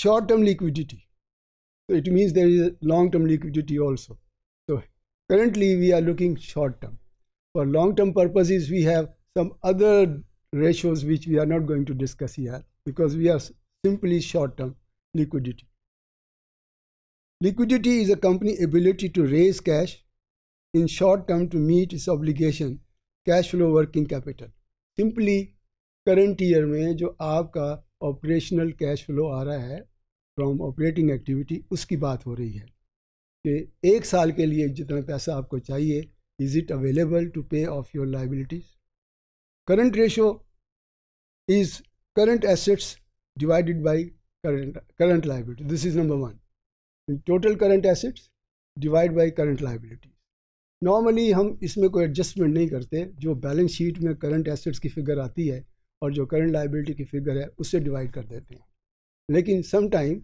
short-term liquidity. So it means there is long-term liquidity also. So currently we are looking short-term. For long-term purposes, we have some other ratios which we are not going to discuss here because we are simply short-term liquidity. Liquidity is a company ability to raise cash in short term to meet its obligation cash flow working capital. Simply, current year में जो आपका operational cash flow आ रहा है from operating activity उसकी बात हो रही है कि एक साल के लिए जितना पैसा आपको चाहिए is it available to pay off your liabilities current ratio is current assets divided by current current liability this is number one total current assets divide by current liability normally हम इसमें कोई एडजस्टमेंट नहीं करते जो balance sheet में current assets की figure आती है और जो करंट लाइबिलिटी की फिगर है उससे डिवाइड कर देते हैं लेकिन समटाइम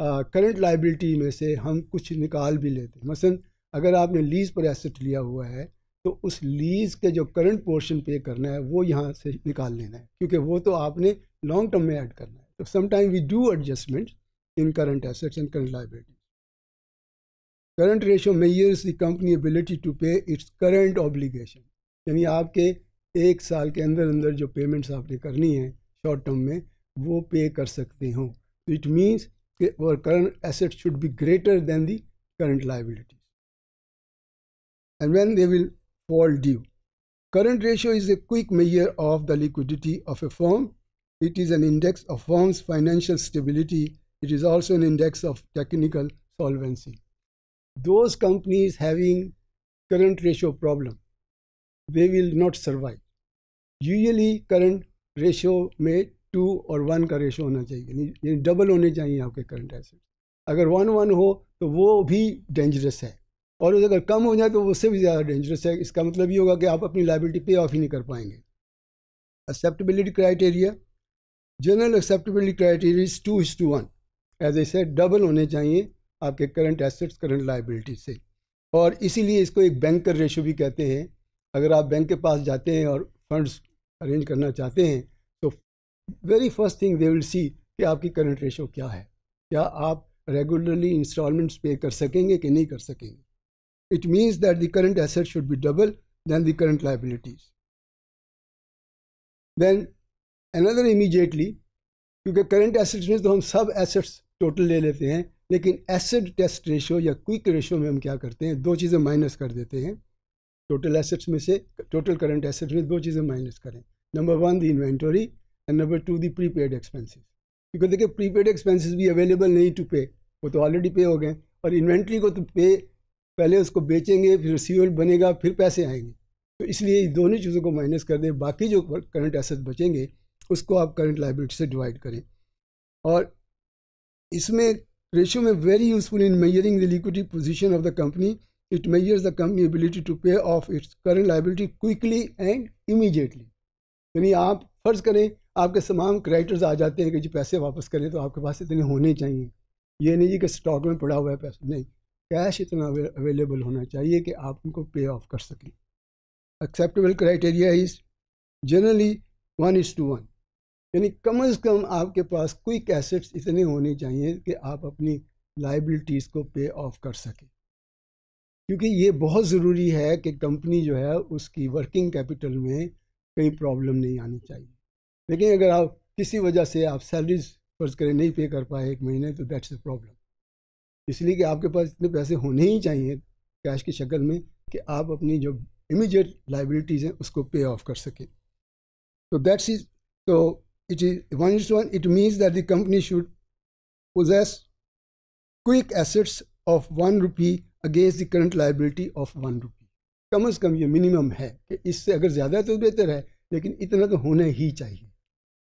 करंट लाइबिलिटी में से हम कुछ निकाल भी लेते हैं मसलन अगर आपने लीज़ पर एसेट लिया हुआ है तो उस लीज़ के जो करंट पोर्शन पे करना है वो यहाँ से निकाल लेना है क्योंकि वो तो आपने लॉन्ग टर्म में ऐड करना है तो sometime we do adjustment in current assets and current liability current ratio measures the company ability to pay its current obligation यानी आपके एक साल के अंदर अंदर जो पेमेंट्स आपने करनी है शॉर्ट टर्म में वो पे कर सकते हो तो it means our current assets should be greater than the current liabilities. And when they will fall due. Current ratio is a quick measure of the liquidity of a firm. It is an index of firm's financial stability. It is also an index of technical solvency. Those companies having current ratio problem, they will not survive. Usually current ratio may two और one का ratio होना चाहिए यानी double होने चाहिए आपके current asset अगर one one हो तो वो भी डेंजरस है और अगर कम हो जाए तो उससे भी ज़्यादा डेंजरस है इसका मतलब ये होगा कि आप अपनी लाइबिलिटी पे ऑफ ही नहीं कर पाएंगे acceptability criteria general acceptability criteria is two is to one as a से डबल होने चाहिए आपके करंट एसेट्स करंट लाइबिलिटी से और इसीलिए इसको एक बैंक रेशो भी कहते हैं अगर आप बैंक के पास जाते हैं और फंड्स अरेंज करना चाहते हैं very first thing they will see कि आपकी करंट रेशो क्या है क्या आप रेगुलरली इंस्टॉलमेंट्स पे कर सकेंगे कि नहीं कर सकेंगे it means that the current asset should be double then the current liabilities then another immediately क्योंकि करंट एसेट्स में तो हम सब एसेट्स टोटल ले लेते हैं लेकिन एसेट टेस्ट रेशो या क्विक रेशो में हम क्या करते हैं दो चीज़ें माइनस कर देते हैं टोटल एसेट्स में से टोटल करंट एसेट्स में दो चीज़ें माइनस करें number one the inventory and number two the prepaid expenses क्योंकि देखिए प्री पेड एक्सपेंसिस भी अवेलेबल नहीं टू पे वो तो ऑलरेडी पे हो गए और इन्वेंट्री को तो पे पहले उसको बेचेंगे फिर रिसीवर बनेगा फिर पैसे आएंगे तो इसलिए दोनों चीज़ों को माइनस कर दें बाकी जो करंट एसेट बचेंगे उसको आप करंट लाइबिलिटी से डिवाइड करें और इसमें रेशियो में very useful in measuring the liquidity position of the company it measures the company ability to pay off its current liability quickly and immediately यानी आप फ़र्ज़ करें आपके तमाम क्रेडिटर्स आ जाते हैं कि जी पैसे वापस करें तो आपके पास इतने होने चाहिए ये नहीं जी कि स्टॉक में पड़ा हुआ है पैसा नहीं कैश इतना अवेलेबल होना चाहिए कि आप उनको पे ऑफ कर सकें acceptable criteria is generally one is to one यानी कम अज़ कम आपके पास कोई एसेट्स इतने होने चाहिए कि आप अपनी लाइबिलिटीज़ को पे ऑफ कर सकें क्योंकि ये बहुत ज़रूरी है कि कंपनी जो है उसकी वर्किंग कैपिटल में कहीं प्रॉब्लम नहीं आनी चाहिए लेकिन अगर आप किसी वजह से आप सैलरीज फर्ज करें नहीं पे कर पाए एक महीने तो दैट्स अ प्रॉब्लम इसलिए कि आपके पास इतने पैसे होने ही चाहिए कैश की शक्ल में कि आप अपनी जो इमीडिएट लाइबिलिटीज़ हैं उसको पे ऑफ कर सकें तो दैट्स इज तो it is one is one it means that the company should possess quick assets of one rupee against the current liability of one rupee come as come ये minimum है कि इससे अगर ज़्यादा तो बेहतर है लेकिन इतना तो होना ही चाहिए